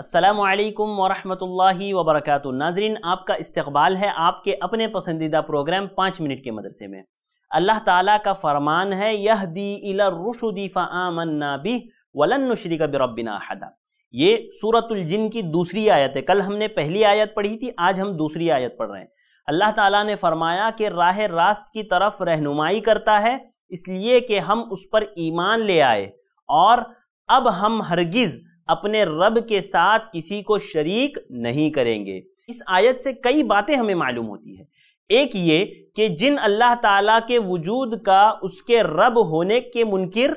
असलकम वरहमल वबरक नाजरीन आपका इस्तबाल है आपके अपने पसंदीदा प्रोग्राम पाँच मिनट के मदरसे में अल्लाह ताला का फरमान है यह दी रुशुदीफ़ा फ़ामन्ना भी वलनशरी का बिरबिना हदा ये सूरतुलजिन की दूसरी आयत है कल हमने पहली आयत पढ़ी थी आज हम दूसरी आयत पढ़ रहे हैं अल्लाह ताला ने फरमाया कि राह रास्त की तरफ रहनुमाई करता है इसलिए कि हम उस पर ईमान ले आए और अब हम हरगिज़ अपने रब के साथ किसी को शरीक नहीं करेंगे इस आयत से कई बातें हमें मालूम होती है एक ये कि जिन अल्लाह ताला के वजूद का उसके रब होने के मुनकर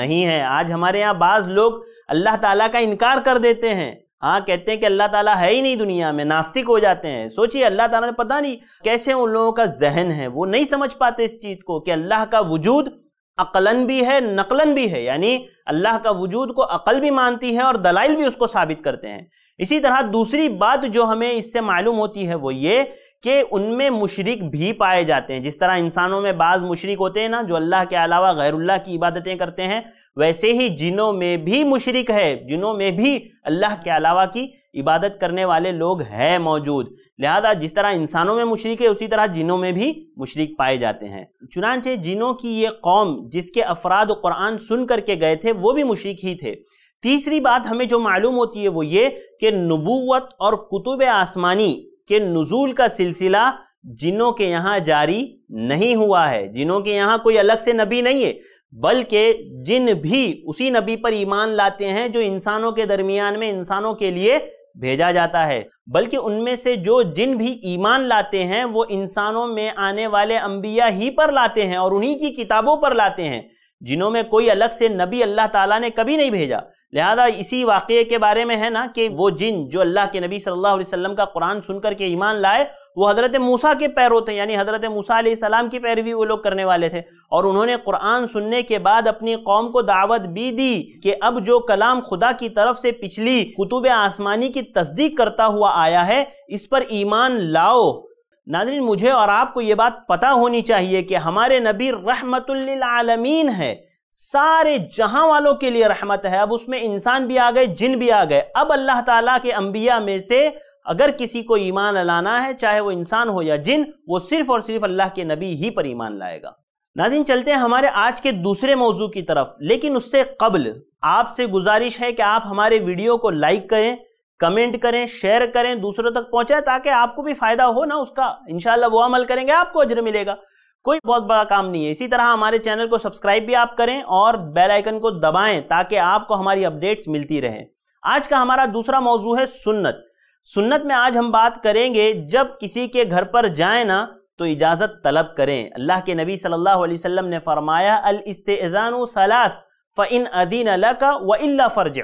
नहीं है आज हमारे यहाँ बाज लोग अल्लाह ताला का इनकार कर देते हैं हाँ कहते हैं कि अल्लाह ताला है ही नहीं दुनिया में नास्तिक हो जाते हैं सोचिए अल्लाह ताला ने पता नहीं कैसे उन लोगों का जहन है वो नहीं समझ पाते इस चीज़ को कि अल्लाह का वजूद अकलन भी है नकलन भी है यानी अल्लाह का वजूद को अकल भी मानती है और दलाइल भी उसको साबित करते हैं इसी तरह दूसरी बात जो हमें इससे मालूम होती है वो ये कि उनमें मुशरक भी पाए जाते हैं जिस तरह इंसानों में बाज़ मुशरक होते हैं ना जो अल्लाह के अलावा गैरुल्ला की इबादतें करते हैं वैसे ही जिनों में भी मुशरक है जिनों में भी अल्लाह के अलावा की इबादत करने वाले लोग हैं मौजूद लिहाजा जिस तरह इंसानों में मुशरक है उसी तरह जिनों में भी मुशरक पाए जाते हैं चुनानचे जिनों की ये कौम जिसके अफराद कुरान सुन करके गए थे वो भी मुशरक ही थे तीसरी बात हमें जो मालूम होती है वो ये कि नबूत और कुतुब आसमानी के नज़ूल का सिलसिला जिनों के यहाँ जारी नहीं हुआ है जिनों के यहाँ कोई अलग से नबी नहीं है बल्कि जिन भी उसी नबी पर ईमान लाते हैं जो इंसानों के दरमियान में इंसानों के लिए भेजा जाता है बल्कि उनमें से जो जिन भी ईमान लाते हैं वो इंसानों में आने वाले अंबिया ही पर लाते हैं और उन्हीं की किताबों पर लाते हैं जिन्हों में कोई अलग से नबी अल्लाह ताला ने कभी नहीं भेजा लिहाजा इसी वाक़े के बारे में है ना कि वो जिन जो अल्लाह के नबी सल्लल्लाहु अलैहि वसल्लम का कुरान सुनकर के ईमान लाए वो हज़रत मूसा के पैरों थे यानी हज़रत मूसा सलाम की पैरवी वो लोग करने वाले थे और उन्होंने कुरान सुनने के बाद अपनी कौम को दावत भी दी कि अब जो कलाम खुदा की तरफ से पिछली कुतुब आसमानी की तस्दीक करता हुआ आया है इस पर ईमान लाओ नाजरीन मुझे और आपको ये बात पता होनी चाहिए कि हमारे नबी रहमतुल्लिलालमीन है सारे जहां वालों के लिए रहमत है अब उसमें इंसान भी आ गए जिन भी आ गए अब अल्लाह ताला के अंबिया में से अगर किसी को ईमान लाना है चाहे वो इंसान हो या जिन वो सिर्फ और सिर्फ अल्लाह के नबी ही पर ईमान लाएगा नाजिन चलते हैं हमारे आज के दूसरे मौजू की तरफ लेकिन उससे कबल आपसे गुजारिश है कि आप हमारे वीडियो को लाइक करें कमेंट करें शेयर करें दूसरों तक पहुंचे ताकि आपको भी फायदा हो ना उसका इनशाला वो अमल करेंगे आपको अजर मिलेगा कोई बहुत बड़ा काम नहीं है इसी तरह हमारे चैनल को सब्सक्राइब भी आप करें और बेल आइकन को दबाएं ताकि आपको हमारी अपडेट्स मिलती रहें आज का हमारा दूसरा मौजू है सुन्नत सुन्नत में आज हम बात करेंगे जब किसी के घर पर जाए ना तो इजाज़त तलब करें अल्लाह के नबी सल्लल्लाहु अलैहि वसल्लम ने फरमाया अल इस्तेजानु सलास इन अदीन लका व इल्ला फ़र्ज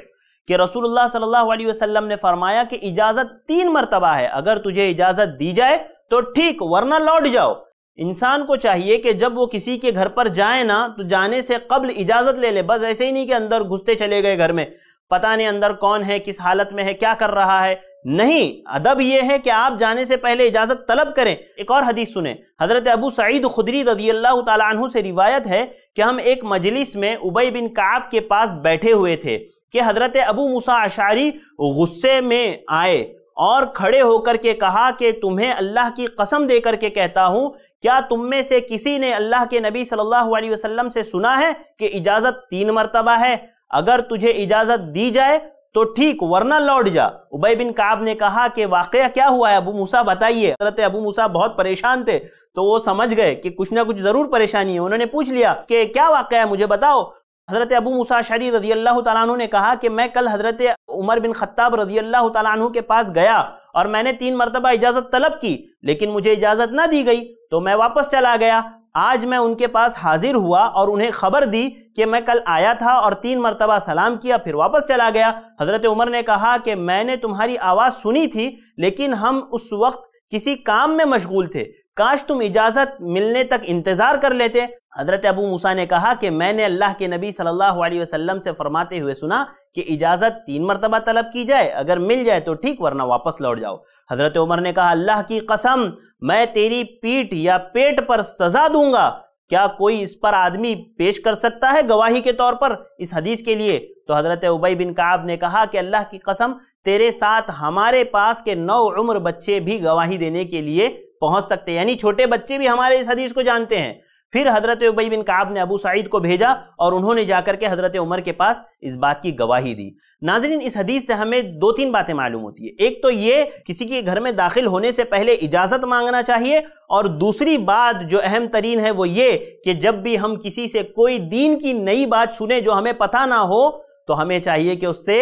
कि रसूलुल्लाह सल्लल्लाहु अलैहि वसल्लम ने फरमाया कि इजाजत तीन मरतबा है अगर तुझे इजाजत दी जाए तो ठीक वरना लौट जाओ इंसान को चाहिए कि जब वो किसी के घर पर जाए ना तो जाने से कबल इजाजत ले ले बस ऐसे ही नहीं कि अंदर घुसते चले गए घर में पता नहीं अंदर कौन है किस हालत में है क्या कर रहा है नहीं अदब यह है कि आप जाने से पहले इजाजत तलब करें एक और हदीस सुने हजरत अबू सईद खुदरी रजी अल्लाह तु से रिवायत है कि हम एक मजलिस में उबई बिन काब के पास बैठे हुए थे कि हजरत अबू मूसा अशारी गुस्से में आए और खड़े होकर के कहा कि तुम्हें अल्लाह की कसम दे करके कहता हूं क्या तुम में से किसी ने अल्लाह के नबी सल्लल्लाहु अलैहि वसल्लम से सुना है कि इजाजत तीन मरतबा है अगर तुझे इजाजत दी जाए तो ठीक वरना लौट जा उबै बिन काब ने कहा कि वाकया क्या हुआ है अबू मूसा बताइए हजरत अबू मूसा बहुत परेशान थे तो वो समझ गए कि कुछ ना कुछ जरूर परेशानी है उन्होंने पूछ लिया कि क्या वाकया है मुझे बताओ हज़रत अबू मूसा शरी रजी अल्लाह तु ने कहा कि मैं कल हज़रत उमर बिन खत्ताब रजी अल्लाह तु के पास गया और मैंने तीन मरतबा इजाज़त तलब की लेकिन मुझे इजाज़त ना दी गई तो मैं वापस चला गया आज मैं उनके पास हाजिर हुआ और उन्हें खबर दी कि मैं कल आया था और तीन मरतबा सलाम किया फिर वापस चला गया हज़रत उमर ने कहा कि मैंने तुम्हारी आवाज़ सुनी थी लेकिन हम उस वक्त किसी काम में मशगूल थे काश तुम इजाजत मिलने तक इंतजार कर लेते हजरत अबू मूसा ने कहा कि मैंने अल्लाह के नबी सल्लल्लाहु अलैहि वसल्लम से फरमाते हुए सुना कि इजाजत तीन मरतबा तलब की जाए अगर मिल जाए तो ठीक वरना वापस लौट जाओ हजरत उमर ने कहा अल्लाह की कसम मैं तेरी पीठ या पेट पर सजा दूंगा क्या कोई इस पर आदमी पेश कर सकता है गवाही के तौर पर इस हदीस के लिए तो हजरत उबई बिन काब ने कहा कि अल्लाह की कसम तेरे साथ हमारे पास के नौ उम्र बच्चे भी गवाही देने के लिए पहुंच सकते हैं यानी छोटे बच्चे भी हमारे इस हदीस को जानते हैं फिर हजरत उबई बिन काब ने अबू सईद को भेजा और उन्होंने जाकर के हजरत उमर के पास इस बात की गवाही दी नाजरीन इस हदीस से हमें दो तीन बातें मालूम होती है एक तो ये किसी के घर में दाखिल होने से पहले इजाजत मांगना चाहिए और दूसरी बात जो अहम तरीन है वो ये कि जब भी हम किसी से कोई दीन की नई बात सुने जो हमें पता ना हो तो हमें चाहिए कि उससे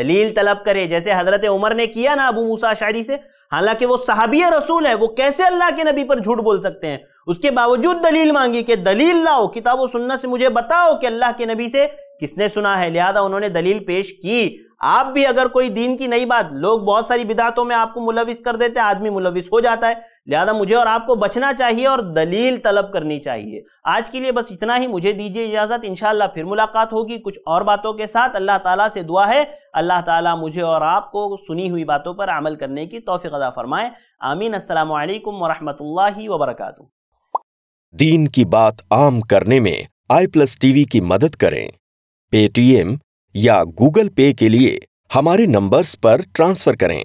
दलील तलब करे जैसे हजरत उमर ने किया ना अबू मूसा शायरी से हालांकि वो सहाबी रसूल है वो कैसे अल्लाह के नबी पर झूठ बोल सकते हैं उसके बावजूद दलील मांगी कि दलील लाओ किताबो सुनना से मुझे बताओ कि अल्लाह के नबी से किसने सुना है लिहाजा उन्होंने दलील पेश की आप भी अगर कोई दीन की नई बात लोग बहुत सारी बिदातों में आपको मुलविस कर देते हैं आदमी मुलविस हो जाता है लिहाजा मुझे और आपको बचना चाहिए और दलील तलब करनी चाहिए आज के लिए बस इतना ही मुझे दीजिए इजाजत इनशाला फिर मुलाकात होगी कुछ और बातों के साथ अल्लाह ताला से दुआ है अल्लाह ताला मुझे और आपको सुनी हुई बातों पर अमल करने की तोफ़ी अदा फरमाए आमीन असल वरहमल वबरक दीन की बात आम करने में आई प्लस टीवी की मदद करें पेटीएम या गूगल पे के लिए हमारे नंबर्स पर ट्रांसफर करें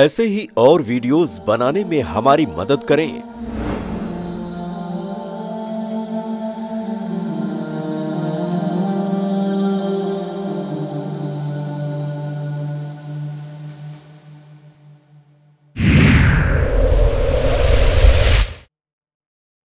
ऐसे ही और वीडियोस बनाने में हमारी मदद करें